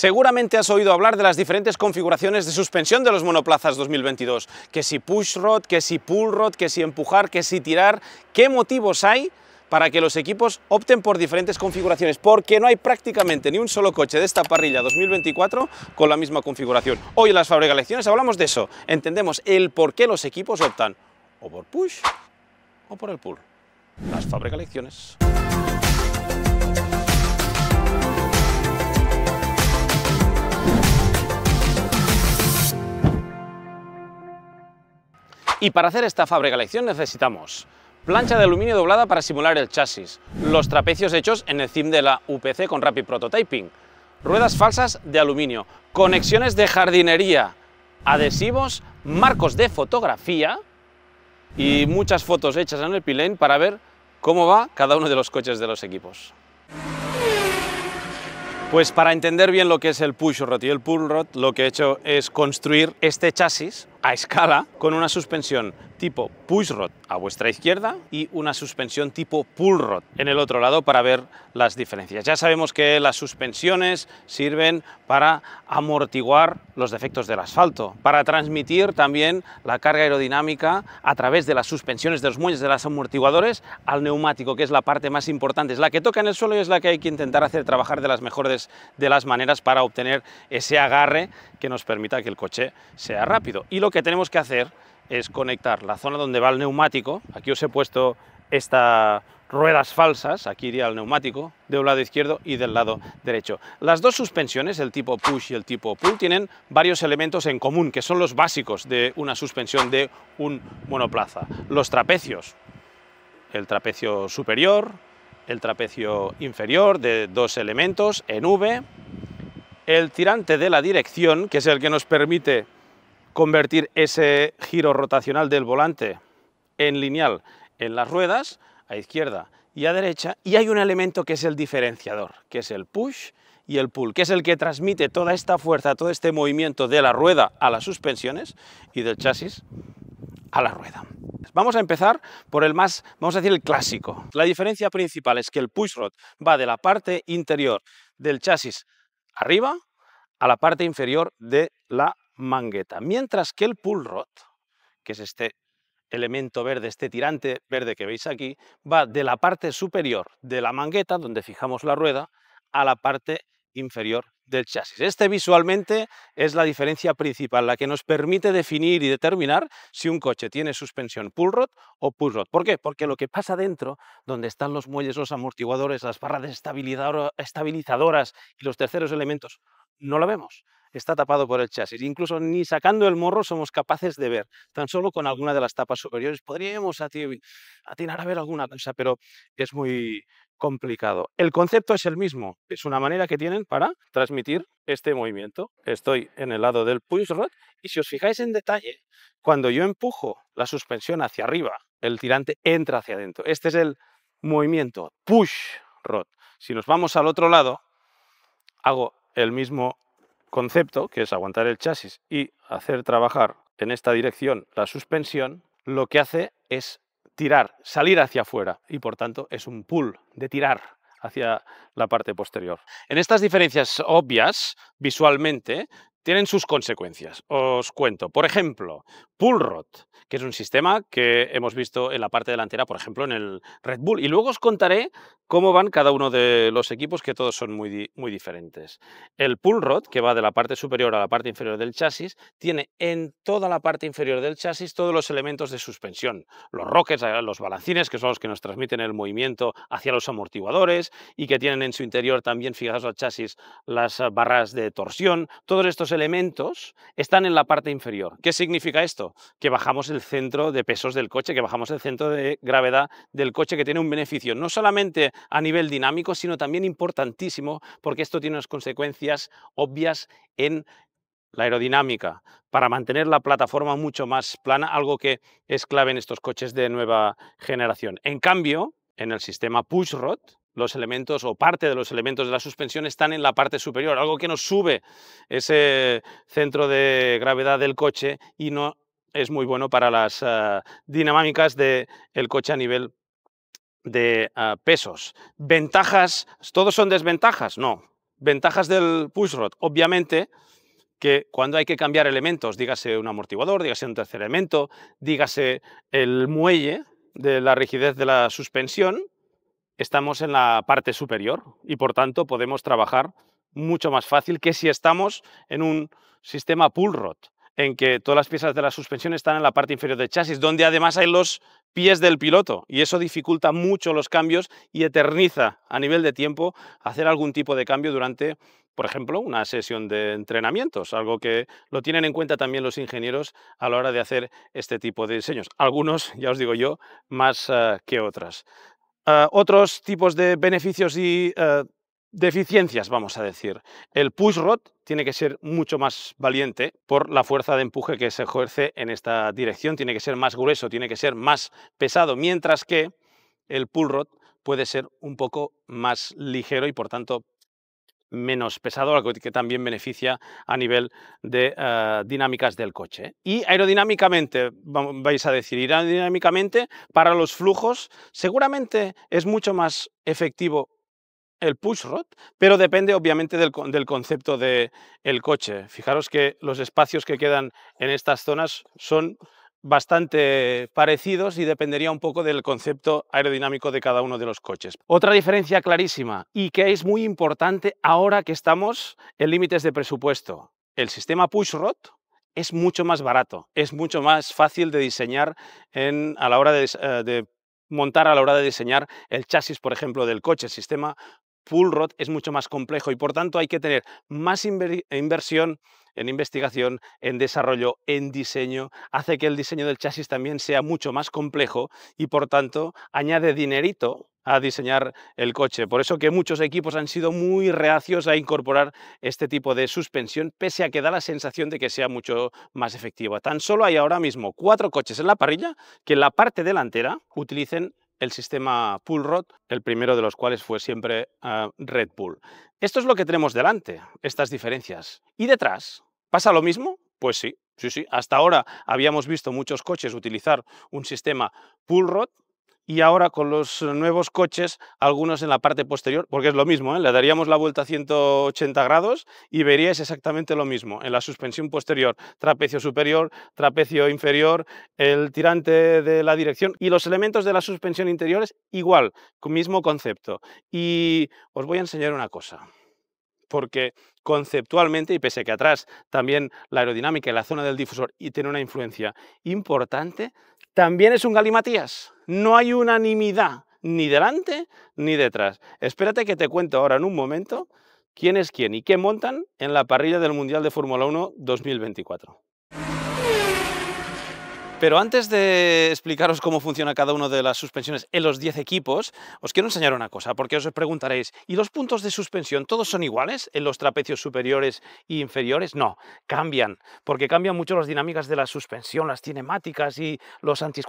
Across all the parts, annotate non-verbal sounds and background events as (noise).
Seguramente has oído hablar de las diferentes configuraciones de suspensión de los monoplazas 2022, que si push rod, que si pull rod, que si empujar, que si tirar, ¿qué motivos hay? para que los equipos opten por diferentes configuraciones, porque no hay prácticamente ni un solo coche de esta parrilla 2024 con la misma configuración. Hoy en las Fábrica Lecciones hablamos de eso, entendemos el por qué los equipos optan o por push o por el pull. Las Fábrica Lecciones. Y para hacer esta fábrica lección necesitamos plancha de aluminio doblada para simular el chasis, los trapecios hechos en el CIM de la UPC con Rapid Prototyping, ruedas falsas de aluminio, conexiones de jardinería, adhesivos, marcos de fotografía y muchas fotos hechas en el pilén para ver cómo va cada uno de los coches de los equipos. Pues para entender bien lo que es el push rot y el pull rod, lo que he hecho es construir este chasis a escala con una suspensión tipo push rod a vuestra izquierda y una suspensión tipo pull rod en el otro lado para ver las diferencias. Ya sabemos que las suspensiones sirven para amortiguar los defectos del asfalto, para transmitir también la carga aerodinámica a través de las suspensiones de los muelles de los amortiguadores al neumático, que es la parte más importante, es la que toca en el suelo y es la que hay que intentar hacer trabajar de las mejores de las maneras para obtener ese agarre que nos permita que el coche sea rápido. Y lo lo que tenemos que hacer es conectar la zona donde va el neumático, aquí os he puesto estas ruedas falsas, aquí iría el neumático, de un lado izquierdo y del lado derecho. Las dos suspensiones, el tipo push y el tipo pull, tienen varios elementos en común, que son los básicos de una suspensión de un monoplaza. Los trapecios, el trapecio superior, el trapecio inferior de dos elementos en V, el tirante de la dirección, que es el que nos permite convertir ese giro rotacional del volante en lineal en las ruedas, a izquierda y a derecha, y hay un elemento que es el diferenciador, que es el push y el pull, que es el que transmite toda esta fuerza, todo este movimiento de la rueda a las suspensiones y del chasis a la rueda. Vamos a empezar por el más, vamos a decir, el clásico. La diferencia principal es que el push rod va de la parte interior del chasis arriba a la parte inferior de la Mangueta. Mientras que el pull rod, que es este elemento verde, este tirante verde que veis aquí, va de la parte superior de la mangueta, donde fijamos la rueda, a la parte inferior del chasis. Este visualmente es la diferencia principal, la que nos permite definir y determinar si un coche tiene suspensión pull rod o pull rod. ¿Por qué? Porque lo que pasa dentro, donde están los muelles, los amortiguadores, las barras estabilizadoras y los terceros elementos, no lo vemos está tapado por el chasis. Incluso ni sacando el morro somos capaces de ver, tan solo con alguna de las tapas superiores podríamos atinar a ver alguna cosa, pero es muy complicado. El concepto es el mismo, es una manera que tienen para transmitir este movimiento. Estoy en el lado del push rod y si os fijáis en detalle, cuando yo empujo la suspensión hacia arriba, el tirante entra hacia adentro. Este es el movimiento push rod. Si nos vamos al otro lado, hago el mismo concepto, que es aguantar el chasis y hacer trabajar en esta dirección la suspensión, lo que hace es tirar, salir hacia afuera y por tanto es un pull de tirar hacia la parte posterior. En estas diferencias obvias, visualmente, tienen sus consecuencias. Os cuento, por ejemplo, rod, que es un sistema que hemos visto en la parte delantera, por ejemplo, en el Red Bull. Y luego os contaré cómo van cada uno de los equipos, que todos son muy, muy diferentes. El Pull Rod, que va de la parte superior a la parte inferior del chasis, tiene en toda la parte inferior del chasis todos los elementos de suspensión. Los roques, eh, los balancines, que son los que nos transmiten el movimiento hacia los amortiguadores y que tienen en su interior también fijados al chasis las eh, barras de torsión. Todos estos elementos están en la parte inferior. ¿Qué significa esto? que bajamos el centro de pesos del coche, que bajamos el centro de gravedad del coche, que tiene un beneficio no solamente a nivel dinámico, sino también importantísimo, porque esto tiene unas consecuencias obvias en la aerodinámica, para mantener la plataforma mucho más plana, algo que es clave en estos coches de nueva generación. En cambio, en el sistema push rod los elementos o parte de los elementos de la suspensión están en la parte superior, algo que nos sube ese centro de gravedad del coche y no es muy bueno para las ah, dinámicas del coche a nivel de ah, pesos. Ventajas, ¿todos son desventajas? No. Ventajas del rod, obviamente que cuando hay que cambiar elementos, dígase un amortiguador, dígase un tercer elemento, dígase el muelle de la rigidez de la suspensión, estamos en la parte superior y por tanto podemos trabajar mucho más fácil que si estamos en un sistema pull rod en que todas las piezas de la suspensión están en la parte inferior del chasis, donde además hay los pies del piloto y eso dificulta mucho los cambios y eterniza a nivel de tiempo hacer algún tipo de cambio durante, por ejemplo, una sesión de entrenamientos, algo que lo tienen en cuenta también los ingenieros a la hora de hacer este tipo de diseños. Algunos, (laughs) ya os digo yo, más eh, que otras. Eh, otros tipos de beneficios y eh, deficiencias, vamos a decir. El push rod tiene que ser mucho más valiente por la fuerza de empuje que se ejerce en esta dirección, tiene que ser más grueso, tiene que ser más pesado, mientras que el pull rod puede ser un poco más ligero y por tanto menos pesado, algo que también beneficia a nivel de eh, dinámicas del coche. Y aerodinámicamente, vais a decir, aerodinámicamente, para los flujos, seguramente es mucho más efectivo el push rod, pero depende obviamente del, concepto del coche. Fijaros que los espacios que quedan en estas zonas son bastante parecidos y dependería un poco del concepto aerodinámico de cada uno de los coches. Otra diferencia clarísima y que es muy importante ahora que estamos en límites de presupuesto. El sistema push rod es mucho más barato, es mucho más fácil de diseñar en, a la hora de, eh, montar a la hora de diseñar el chasis, por ejemplo, del coche. sistema full rod es mucho más complejo y por tanto hay que tener más inversión en investigación, en desarrollo, en diseño, hace que el diseño del chasis también sea mucho más complejo y por tanto añade dinerito a diseñar el coche. Por eso que muchos equipos han sido muy reacios a incorporar este tipo de suspensión, pese a que da la sensación de que sea mucho más efectiva. Tan solo hay ahora mismo cuatro coches en la parrilla que en la parte delantera utilicen el sistema Pull Rod, el primero de los cuales fue siempre ah, Red Bull. Esto es lo que tenemos delante, estas diferencias. ¿Y detrás? ¿Pasa lo mismo? Pues sí, sí, sí. Hasta ahora habíamos visto muchos coches utilizar un sistema Pull Rod, y ahora con los eh, nuevos coches, algunos en la parte posterior, porque es lo mismo, ¿eh? le daríamos la vuelta a 180 grados y veríais exactamente lo mismo en la suspensión posterior, trapecio superior, trapecio inferior, el tirante de la dirección y los elementos de la suspensión interiores igual, mismo concepto. Y os voy a enseñar una cosa porque conceptualmente, y pese que atrás también la aerodinámica y la zona del difusor y tiene una influencia importante, también es un galimatías. No hay unanimidad ni delante ni detrás. Espérate que te cuento ahora en un momento quién es quién y qué montan en la parrilla del Mundial de Fórmula 1 2024. Pero antes de explicaros cómo funciona cada una de las suspensiones en los 10 equipos, os quiero enseñar una cosa, porque os preguntaréis, ¿y los puntos de suspensión todos son iguales en los trapecios superiores e inferiores? No, cambian, porque cambian mucho las dinámicas de la suspensión, las cinemáticas y los anti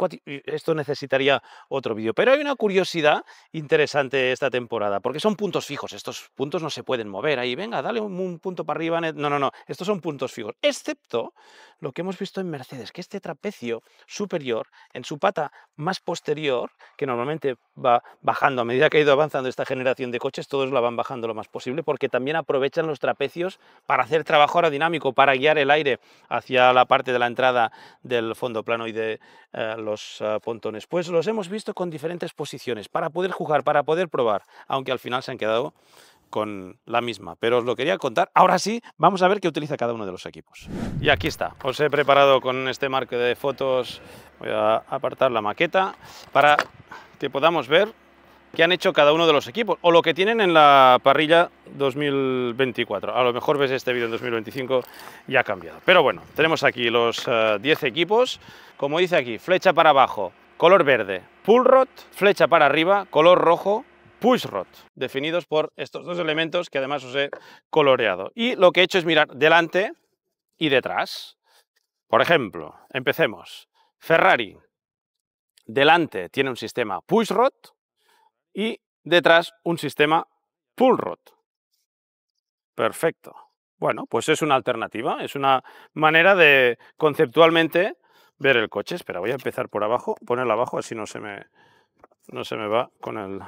Esto necesitaría otro vídeo. Pero hay una curiosidad interesante esta temporada, porque son puntos fijos, estos puntos no se pueden mover. Ahí, venga, dale un punto para arriba. No, no, no, estos son puntos fijos, excepto lo que hemos visto en Mercedes, que este trapecio superior, en su pata más posterior, que normalmente va bajando a medida que ha ido avanzando esta generación de coches, todos la van bajando lo más posible, porque también aprovechan los trapecios para hacer trabajo aerodinámico, para guiar el aire hacia la parte de la entrada del fondo plano y de eh, los eh, pontones. Pues los hemos visto con diferentes posiciones, para poder jugar, para poder probar, aunque al final se han quedado con la misma, pero os lo quería contar. Ahora sí, vamos a ver qué utiliza cada uno de los equipos. Y aquí está, os he preparado con este marco de fotos, voy a apartar la maqueta, para que podamos ver qué han hecho cada uno de los equipos, o lo que tienen en la parrilla 2024. A lo mejor ves este vídeo en 2025 y ha cambiado. Pero bueno, tenemos aquí los 10 eh, equipos, como dice aquí, flecha para abajo, color verde, pull rod, flecha para arriba, color rojo, pushrod, definidos por estos dos elementos que además os he coloreado. Y lo que he hecho es mirar delante y detrás. Por ejemplo, empecemos. Ferrari, delante tiene un sistema pushrod y detrás un sistema pullrod. Perfecto. Bueno, pues es una alternativa, es una manera de conceptualmente ver el coche. Espera, voy a empezar por abajo, ponerla abajo, así no se me, no se me va con el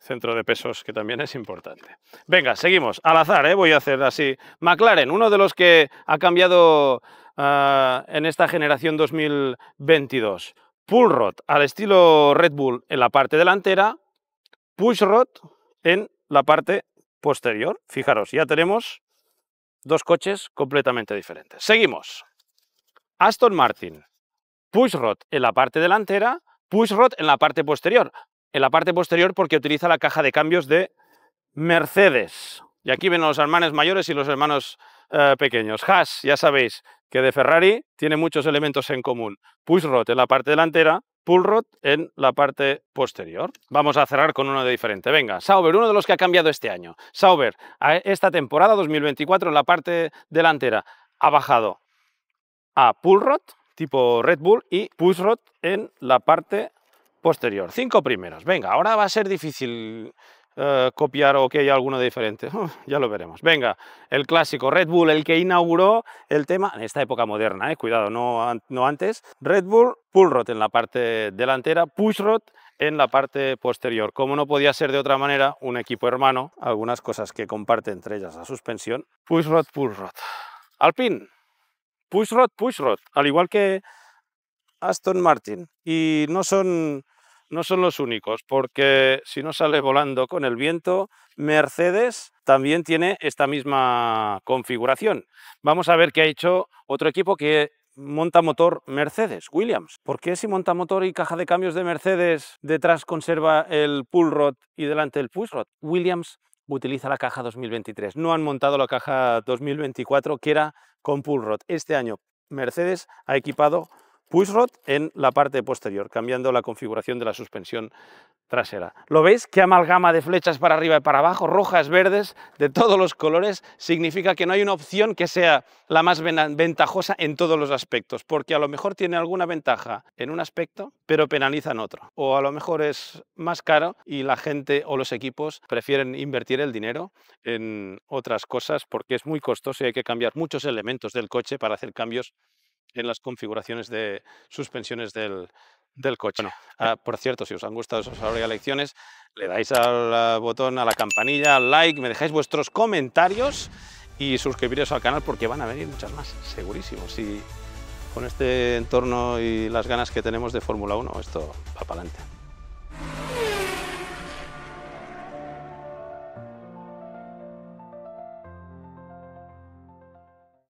centro de pesos, que también es importante. Venga, seguimos. Al azar, ¿eh? voy a hacer así. McLaren, uno de los que ha cambiado ah, en esta generación 2022. pull rod al estilo Red Bull en la parte delantera, push rod en la parte posterior. Fijaros, ya tenemos dos coches completamente diferentes. Seguimos. Aston Martin, push rod en la parte delantera, push rod en la parte posterior en la parte posterior porque utiliza la caja de cambios de Mercedes. Y aquí ven los hermanos mayores y los hermanos eh, pequeños. Haas, ya sabéis que de Ferrari tiene muchos elementos en común. Pushrod en la parte delantera, Pullrod en la parte posterior. Vamos a cerrar con uno de diferente. Venga, Sauber, uno de los que ha cambiado este año. Sauber, a esta temporada 2024 en la parte delantera ha bajado a pull Pullrod tipo Red Bull y Pushrod en la parte posterior. Cinco primeros. Venga, ahora va a ser difícil eh, copiar o que haya alguno diferente. (laughs) ya lo veremos. Venga, el clásico Red Bull, el que inauguró el tema en esta época moderna, eh, cuidado, no, no antes. Red Bull, pull rod en la parte delantera, push rod en la parte posterior. Como no podía ser de otra manera, un equipo hermano, algunas cosas que comparte entre ellas la suspensión, push rod, pull rod. Alpine, push rod, push rod, al igual que Aston Martin. Y no son, no son los únicos, porque si no sale volando con el viento, Mercedes también tiene esta misma configuración. Vamos a ver qué ha hecho otro equipo que monta motor Mercedes, Williams. ¿Por qué si monta motor y caja de cambios de Mercedes, detrás conserva el pull rod y delante el push rod? Williams utiliza la caja 2023. No han montado la caja 2024 que era con pull rod. Este año Mercedes ha equipado pushrod en la parte posterior, cambiando la configuración de la suspensión trasera. ¿Lo veis? ¿Qué amalgama de flechas para arriba y para abajo, rojas, verdes, de todos los colores? Significa que no hay una opción que sea la más ventajosa en todos los aspectos, porque a lo mejor tiene alguna ventaja en un aspecto, pero penaliza en otro. O a lo mejor es más caro y la gente o los equipos prefieren invertir el dinero en otras cosas porque es muy costoso y hay que cambiar muchos elementos del coche para hacer cambios en las configuraciones de suspensiones del, del coche. Eh, ah, por cierto, si os han gustado esas lecciones, le dais al botón, a la campanilla, al like, me dejáis vuestros comentarios y suscribiros al canal porque van a venir muchas más, segurísimo. Si con este entorno y las ganas que tenemos de Fórmula 1, esto va para adelante.